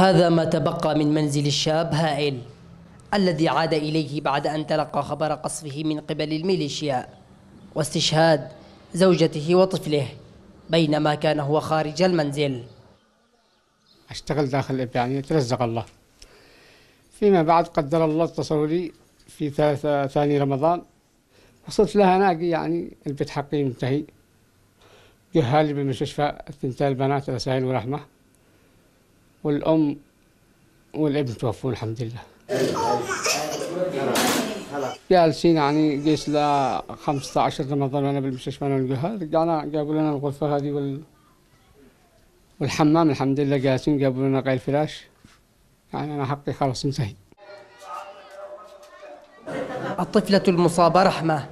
هذا ما تبقى من منزل الشاب هائل الذي عاد إليه بعد أن تلقى خبر قصفه من قبل الميليشيا واستشهاد زوجته وطفله بينما كان هو خارج المنزل أشتغل داخل يعني ترزق الله فيما بعد قدر الله اتصلوا لي في ثاني رمضان وصلت لها ناقي يعني البيت حقي منتهي جهالي بالمستشفى الثنتين البنات رسائل ورحمه والأم والابن توفوا الحمد لله جالسين يعني قيس ل 15 رمضان وانا بالمستشفى انا والجهاز رجعنا جابوا لنا الغرفه هذه وال والحمام الحمد لله جالسين جابوا لنا غير فلاش يعني انا حقي خلاص انتهي الطفلة المصابة رحمة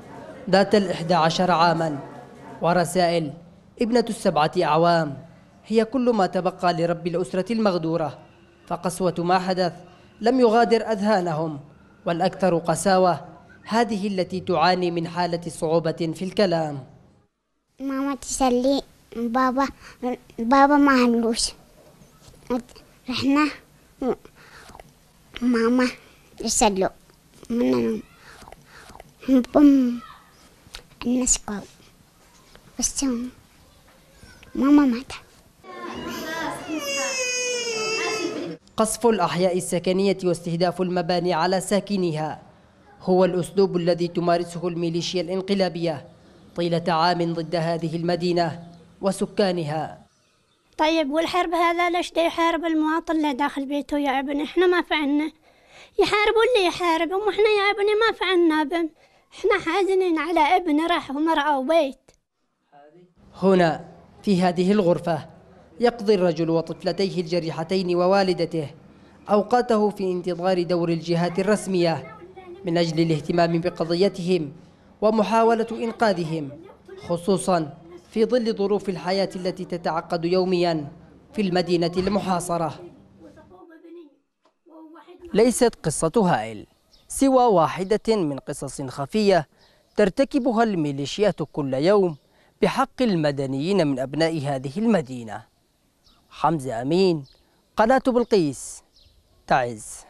ذات الإحدى عشر عاما ورسائل ابنة السبعة أعوام هي كل ما تبقى لرب الأسرة المغدورة فقسوة ما حدث لم يغادر أذهانهم والأكثر قساوة هذه التي تعاني من حالة صعوبة في الكلام ماما تسلي بابا بابا ما هلوش رحنا ماما تسلو من بم الناس بس ماما ماتت قصف الأحياء السكنية واستهداف المباني على ساكنيها هو الأسلوب الذي تمارسه الميليشيا الإنقلابية طيلة عام ضد هذه المدينة وسكانها طيب والحرب هذا ليش دا يحارب المواطن اللي داخل بيته يا ابني احنا ما فعلنا يحاربوا اللي يحاربهم واحنا يا ابني ما فعلنا بهم احنا حازنين على ابن راح ومرأة وبيت هنا في هذه الغرفة يقضي الرجل وطفلتيه الجريحتين ووالدته أوقاته في انتظار دور الجهات الرسمية من أجل الاهتمام بقضيتهم ومحاولة إنقاذهم خصوصا في ظل ظروف الحياة التي تتعقد يوميا في المدينة المحاصرة ليست قصة هائل سوى واحدة من قصص خفية ترتكبها الميليشيات كل يوم بحق المدنيين من أبناء هذه المدينة حمزة أمين قناة بلقيس تعز